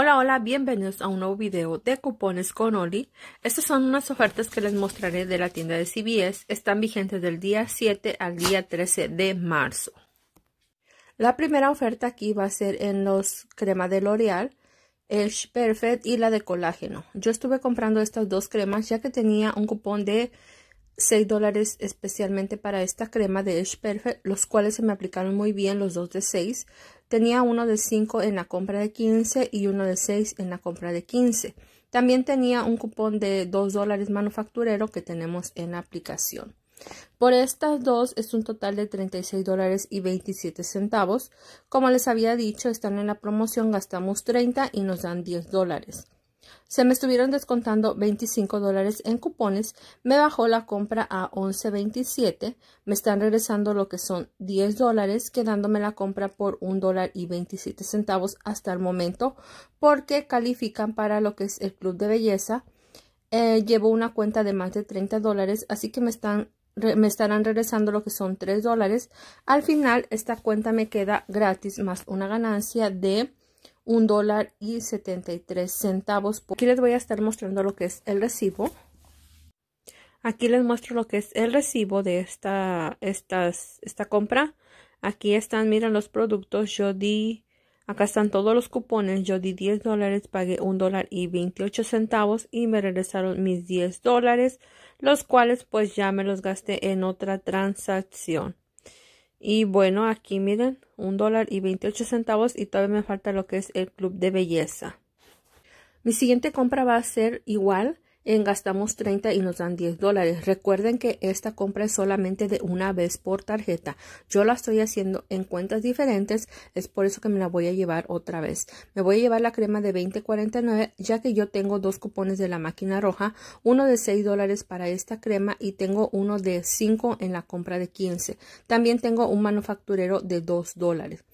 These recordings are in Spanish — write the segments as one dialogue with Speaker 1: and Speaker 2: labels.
Speaker 1: Hola, hola, bienvenidos a un nuevo video de cupones con Oli. Estas son unas ofertas que les mostraré de la tienda de CBS. Están vigentes del día 7 al día 13 de marzo. La primera oferta aquí va a ser en los crema de L'Oreal, el Perfect y la de colágeno. Yo estuve comprando estas dos cremas ya que tenía un cupón de 6 dólares especialmente para esta crema de Edge Perfect, los cuales se me aplicaron muy bien los dos de seis Tenía uno de cinco en la compra de 15 y uno de seis en la compra de 15. También tenía un cupón de 2 dólares manufacturero que tenemos en la aplicación. Por estas dos es un total de 36 dólares y 27 centavos. Como les había dicho, están en la promoción, gastamos 30 y nos dan 10 dólares. Se me estuvieron descontando 25 dólares en cupones, me bajó la compra a 11.27, me están regresando lo que son 10 dólares, quedándome la compra por 1 dólar y 27 centavos hasta el momento, porque califican para lo que es el club de belleza. Eh, llevo una cuenta de más de 30 dólares, así que me están me estarán regresando lo que son 3 dólares. Al final, esta cuenta me queda gratis más una ganancia de un dólar y tres centavos. Aquí les voy a estar mostrando lo que es el recibo. Aquí les muestro lo que es el recibo de esta, estas, esta compra. Aquí están, miren los productos. Yo di, acá están todos los cupones. Yo di 10 dólares, pagué un dólar y 28 centavos y me regresaron mis 10 dólares, los cuales pues ya me los gasté en otra transacción. Y bueno, aquí miren, un dólar y veintiocho centavos y todavía me falta lo que es el club de belleza. Mi siguiente compra va a ser igual, gastamos 30 y nos dan 10 dólares. Recuerden que esta compra es solamente de una vez por tarjeta. Yo la estoy haciendo en cuentas diferentes, es por eso que me la voy a llevar otra vez. Me voy a llevar la crema de 20.49 ya que yo tengo dos cupones de la máquina roja, uno de 6 dólares para esta crema y tengo uno de 5 en la compra de 15. También tengo un manufacturero de 2 dólares.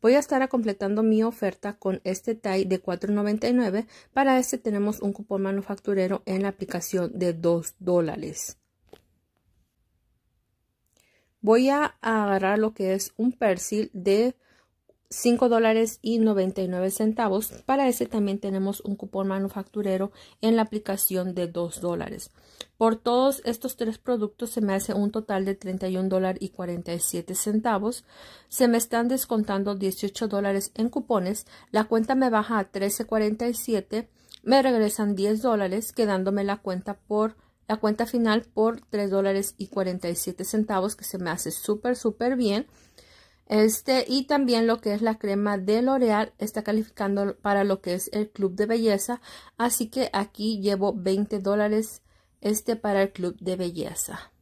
Speaker 1: Voy a estar completando mi oferta con este TAI de $4.99. Para este tenemos un cupón manufacturero en la aplicación de 2 dólares. Voy a agarrar lo que es un persil de $5.99 dólares y centavos. Para este también tenemos un cupón manufacturero en la aplicación de 2 dólares. Por todos estos tres productos se me hace un total de $31.47. y centavos. Se me están descontando 18 dólares en cupones. La cuenta me baja a 13.47. Me regresan 10 dólares quedándome la cuenta por la cuenta final por $3.47. dólares y que se me hace súper súper bien. Este, y también lo que es la crema de L'Oreal está calificando para lo que es el club de belleza. Así que aquí llevo 20 dólares este para el club de belleza.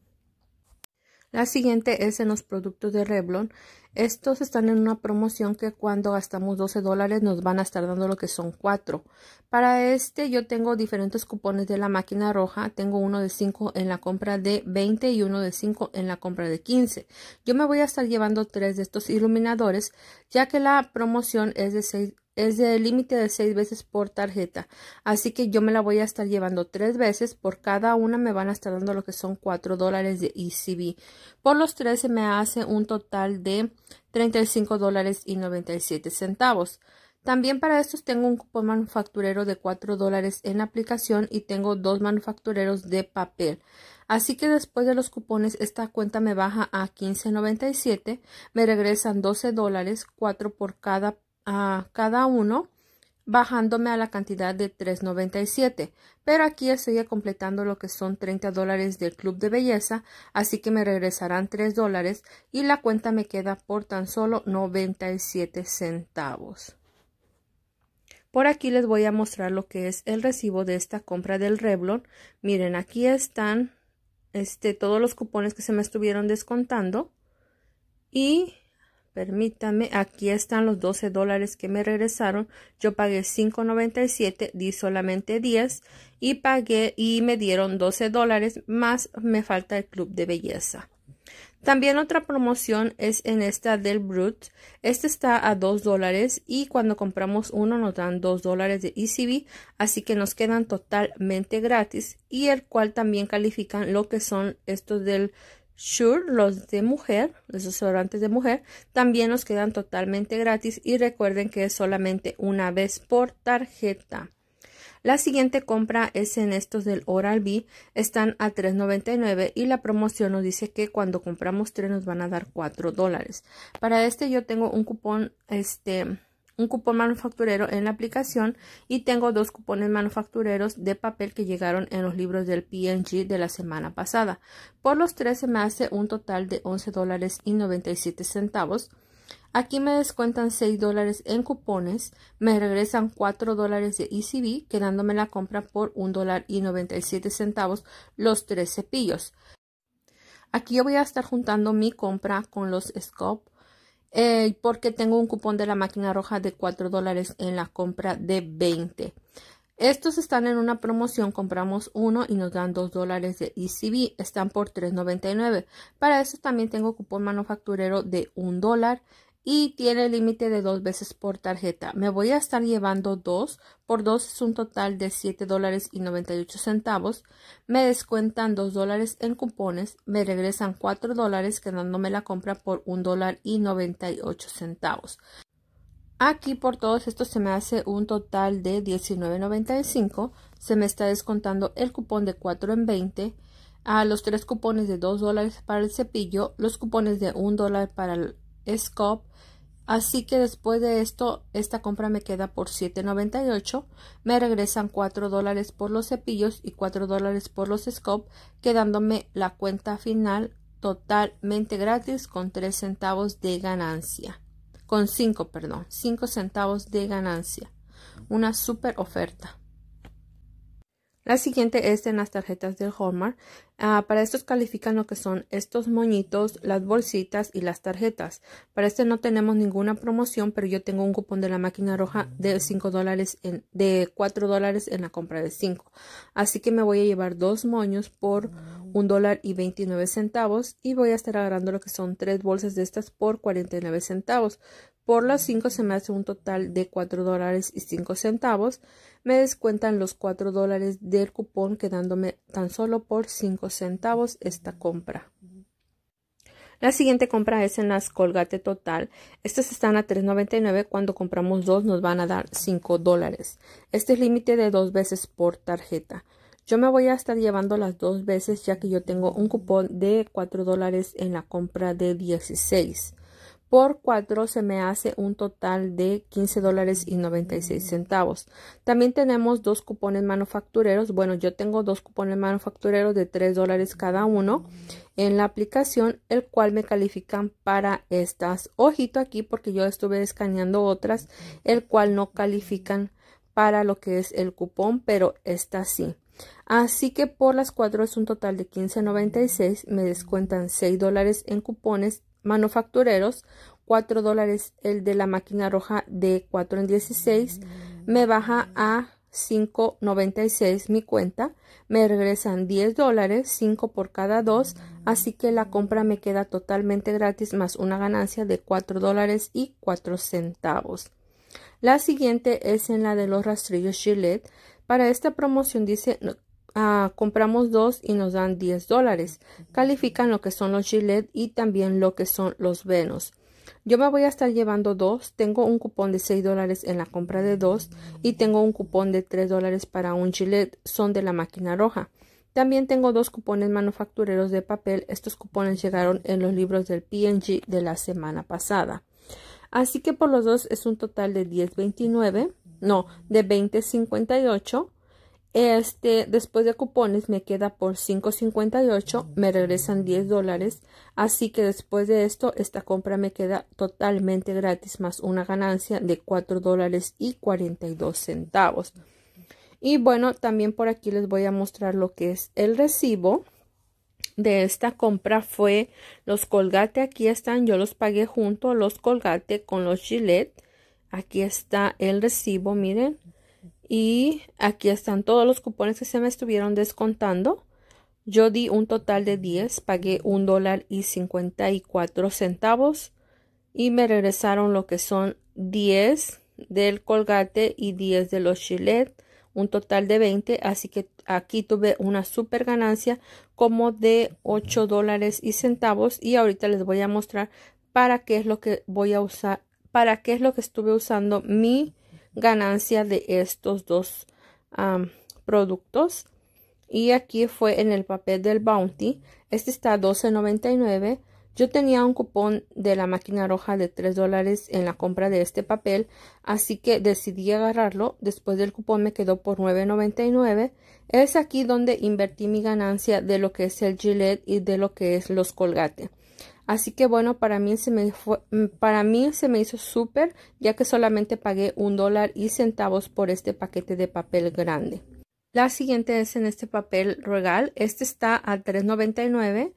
Speaker 1: La siguiente es en los productos de Revlon. Estos están en una promoción que cuando gastamos 12 dólares nos van a estar dando lo que son 4. Para este yo tengo diferentes cupones de la máquina roja. Tengo uno de 5 en la compra de 20 y uno de 5 en la compra de 15. Yo me voy a estar llevando 3 de estos iluminadores ya que la promoción es de 6 es de límite de seis veces por tarjeta. Así que yo me la voy a estar llevando tres veces. Por cada una me van a estar dando lo que son cuatro dólares de ECB. Por los tres me hace un total de 35 dólares y 97 centavos. También para estos tengo un cupón manufacturero de 4 dólares en aplicación y tengo dos manufactureros de papel. Así que después de los cupones esta cuenta me baja a 15.97, me regresan 12 dólares, 4 por cada cada uno bajándome a la cantidad de 3.97, pero aquí estoy completando lo que son 30 dólares del club de belleza, así que me regresarán 3 dólares y la cuenta me queda por tan solo 97 centavos. Por aquí les voy a mostrar lo que es el recibo de esta compra del Revlon. Miren, aquí están este, todos los cupones que se me estuvieron descontando y Permítame, aquí están los 12 dólares que me regresaron. Yo pagué 5.97, di solamente 10 y pagué y me dieron 12 dólares más me falta el club de belleza. También otra promoción es en esta del Brut. Este está a 2 dólares y cuando compramos uno nos dan 2 dólares de ECB, así que nos quedan totalmente gratis y el cual también califican lo que son estos del Sure, los de mujer, los asesorantes de mujer, también nos quedan totalmente gratis y recuerden que es solamente una vez por tarjeta. La siguiente compra es en estos del Oral B, están a $3.99 y la promoción nos dice que cuando compramos tres nos van a dar 4 dólares. Para este yo tengo un cupón este un cupón manufacturero en la aplicación y tengo dos cupones manufactureros de papel que llegaron en los libros del PNG de la semana pasada. Por los tres me hace un total de 11 dólares y 97 centavos. Aquí me descuentan 6 dólares en cupones, me regresan 4 dólares de ECB, quedándome la compra por $1.97 dólar y centavos los tres cepillos. Aquí yo voy a estar juntando mi compra con los scope eh, porque tengo un cupón de la máquina roja de 4 dólares en la compra de 20. Estos están en una promoción, compramos uno y nos dan 2 dólares de ECB, están por 3.99. Para eso también tengo cupón manufacturero de 1 dólar y tiene límite de dos veces por tarjeta. Me voy a estar llevando dos, por dos es un total de $7.98. dólares y centavos. Me descuentan 2 dólares en cupones, me regresan 4 dólares quedándome la compra por un dólar y 98 centavos. Aquí por todos estos se me hace un total de 19.95, se me está descontando el cupón de 4 en 20, a los tres cupones de 2 dólares para el cepillo, los cupones de 1 dólar para el Scope. Así que después de esto, esta compra me queda por $7.98. Me regresan 4 dólares por los cepillos y 4 dólares por los Scope, quedándome la cuenta final totalmente gratis con 3 centavos de ganancia. Con 5, perdón, 5 centavos de ganancia. Una super oferta. La siguiente es en las tarjetas del Hallmark. Ah, para estos califican lo que son estos moñitos, las bolsitas y las tarjetas. Para este no tenemos ninguna promoción, pero yo tengo un cupón de la máquina roja de cinco dólares en, de 4 dólares en la compra de 5. Así que me voy a llevar dos moños por un dólar y 29 centavos y voy a estar agarrando lo que son tres bolsas de estas por 49 centavos. Por las 5 se me hace un total de 4 dólares y 5 centavos. Me descuentan los 4 dólares del cupón quedándome tan solo por 5 centavos esta compra. La siguiente compra es en las Colgate Total. Estas están a $3.99. Cuando compramos dos nos van a dar 5 dólares. Este es límite de dos veces por tarjeta. Yo me voy a estar llevando las dos veces ya que yo tengo un cupón de 4 dólares en la compra de 16 por cuatro se me hace un total de 15 dólares y 96 mm. centavos. También tenemos dos cupones manufactureros. Bueno, yo tengo dos cupones manufactureros de 3 dólares cada uno en la aplicación, el cual me califican para estas. Ojito aquí porque yo estuve escaneando otras, el cual no califican para lo que es el cupón, pero esta sí. Así que por las cuatro es un total de 15.96, me descuentan 6 dólares en cupones manufactureros, 4 dólares el de la máquina roja de 4 en 16, me baja a 5.96 mi cuenta, me regresan 10 dólares, 5 por cada 2, así que la compra me queda totalmente gratis más una ganancia de 4 dólares y 4 centavos. La siguiente es en la de los rastrillos Gillette. Para esta promoción dice Ah, compramos dos y nos dan 10 dólares. Califican lo que son los gilets y también lo que son los Venos. Yo me voy a estar llevando dos. Tengo un cupón de 6 dólares en la compra de dos y tengo un cupón de 3 dólares para un Gillette. Son de la máquina roja. También tengo dos cupones manufactureros de papel. Estos cupones llegaron en los libros del PNG de la semana pasada. Así que por los dos es un total de 10.29, no, de 20.58 este, después de cupones me queda por 5.58, me regresan 10 dólares, así que después de esto esta compra me queda totalmente gratis más una ganancia de 4 dólares y 42 centavos. Y bueno, también por aquí les voy a mostrar lo que es el recibo de esta compra fue los colgate aquí están yo los pagué junto los colgate con los gillette aquí está el recibo miren y aquí están todos los cupones que se me estuvieron descontando. Yo di un total de 10, pagué un dólar y 54 centavos y me regresaron lo que son 10 del colgate y 10 de los chilet, un total de 20, así que aquí tuve una super ganancia como de 8 dólares y centavos y ahorita les voy a mostrar para qué es lo que voy a usar, para qué es lo que estuve usando mi ganancia de estos dos productos. Y aquí fue en el papel del Bounty. Este está $12.99. Yo tenía un cupón de la máquina roja de 3 dólares en la compra de este papel, así que decidí agarrarlo. Después del cupón me quedó por $9.99. Es aquí donde invertí mi ganancia de lo que es el Gillette y de lo que es los Colgate. Así que bueno, para mí se me, mm, para mí se me hizo súper, ya que solamente pagué un dólar y centavos por este paquete de papel grande. La siguiente es en este papel regal. Este está a $3.99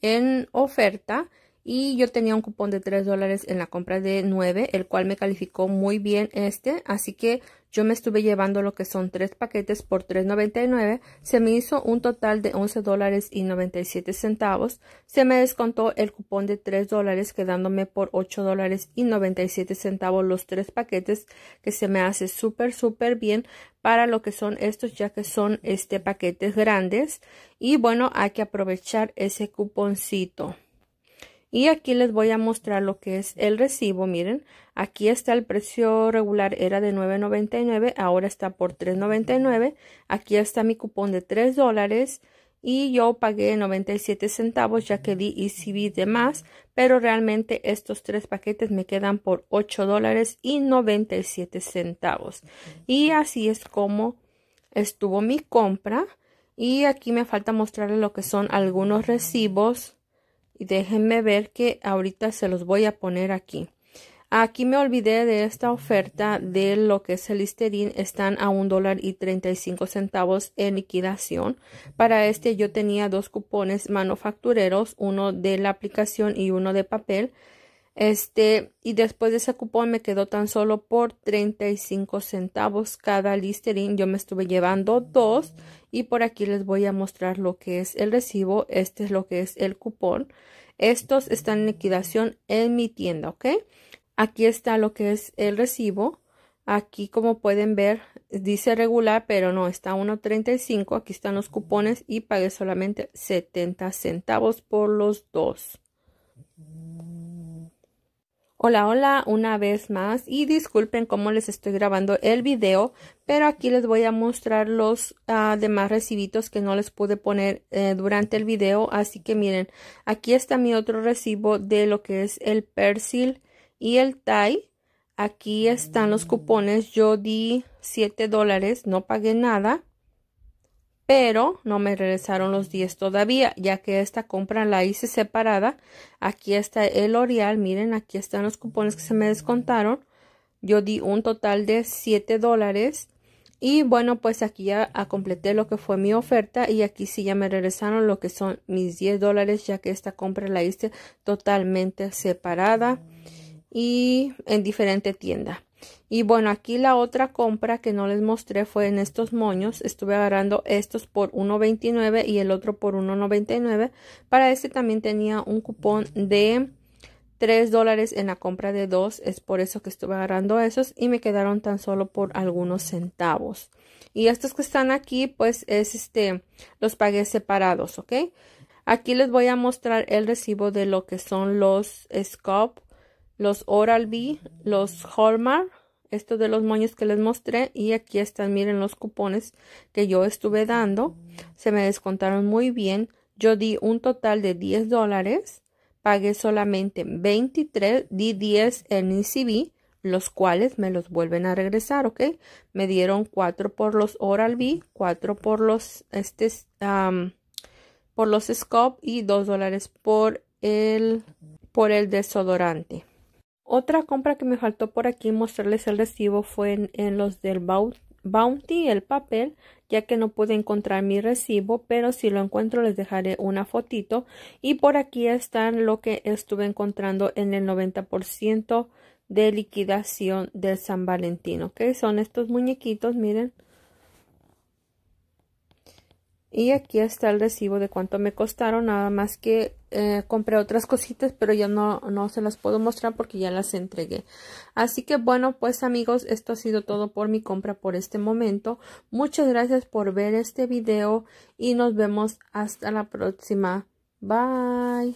Speaker 1: en oferta y yo tenía un cupón de 3 dólares en la compra de 9, el cual me calificó muy bien este, así que yo me estuve llevando lo que son tres paquetes por $3.99. Se me hizo un total de $11.97. dólares y siete centavos. Se me descontó el cupón de $3 dólares quedándome por $8.97 dólares y siete centavos los tres paquetes que se me hace súper súper bien para lo que son estos ya que son este paquetes grandes. Y bueno hay que aprovechar ese cuponcito. Y aquí les voy a mostrar lo que es el recibo, miren, aquí está el precio regular, era de 9.99, ahora está por 3.99, aquí está mi cupón de 3 dólares y yo pagué 97 centavos ya que di ECB de más, pero realmente estos tres paquetes me quedan por 8 dólares y 97 centavos. Y así es como estuvo mi compra y aquí me falta mostrarles lo que son algunos recibos y déjenme ver que ahorita se los voy a poner aquí. Aquí me olvidé de esta oferta de lo que es el Listerine. Están a un dólar y centavos en liquidación. Para este yo tenía dos cupones manufactureros, uno de la aplicación y uno de papel. Este, y después de ese cupón me quedó tan solo por 35 centavos cada Listerine. Yo me estuve llevando dos y por aquí les voy a mostrar lo que es el recibo. Este es lo que es el cupón. Estos están en liquidación en mi tienda, ¿ok? Aquí está lo que es el recibo. Aquí como pueden ver dice regular, pero no, está 1.35. Aquí están los cupones y pagué solamente 70 centavos por los dos. Hola, hola, una vez más y disculpen cómo les estoy grabando el video, pero aquí les voy a mostrar los ah, demás recibitos que no les pude poner eh, durante el video, así que miren, aquí está mi otro recibo de lo que es el persil y el Thai. Aquí están los cupones, yo di 7 dólares, no pagué nada pero no me regresaron los 10 todavía, ya que esta compra la hice separada. Aquí está el L'Oreal, miren, aquí están los cupones que se me descontaron. Yo di un total de 7 dólares. Y bueno, pues aquí ya completé lo que fue mi oferta y aquí sí ya me regresaron lo que son mis 10 dólares, ya que esta compra la hice totalmente separada y en diferente tienda. Y bueno, aquí la otra compra que no les mostré fue en estos moños. Estuve agarrando estos por 1.29 y el otro por 1.99. Para este también tenía un cupón de 3 dólares en la compra de dos. Es por eso que estuve agarrando esos y me quedaron tan solo por algunos centavos. Y estos que están aquí, pues es este, los pagué separados, ¿ok? Aquí les voy a mostrar el recibo de lo que son los scop los Oral-B, los Hallmark, estos de los moños que les mostré y aquí están, miren los cupones que yo estuve dando, se me descontaron muy bien, yo di un total de 10 dólares, pagué solamente 23, di 10 en ECB, los cuales me los vuelven a regresar, ¿ok? Me dieron 4 por los Oral-B, 4 por los, este, por los Scope y 2 dólares por el, por el desodorante. Otra compra que me faltó por aquí mostrarles el recibo fue en, los del Bounty, el papel, ya que no pude encontrar mi recibo, pero si lo encuentro les dejaré una fotito. Y por aquí están lo que estuve encontrando en el 90% de liquidación del San valentino que Son estos muñequitos, miren. Y aquí está el recibo de cuánto me costaron, nada más que eh, compré otras cositas, pero ya no, no se las puedo mostrar porque ya las entregué. Así que bueno, pues amigos, esto ha sido todo por mi compra por este momento. Muchas gracias por ver este video y nos vemos hasta la próxima. Bye.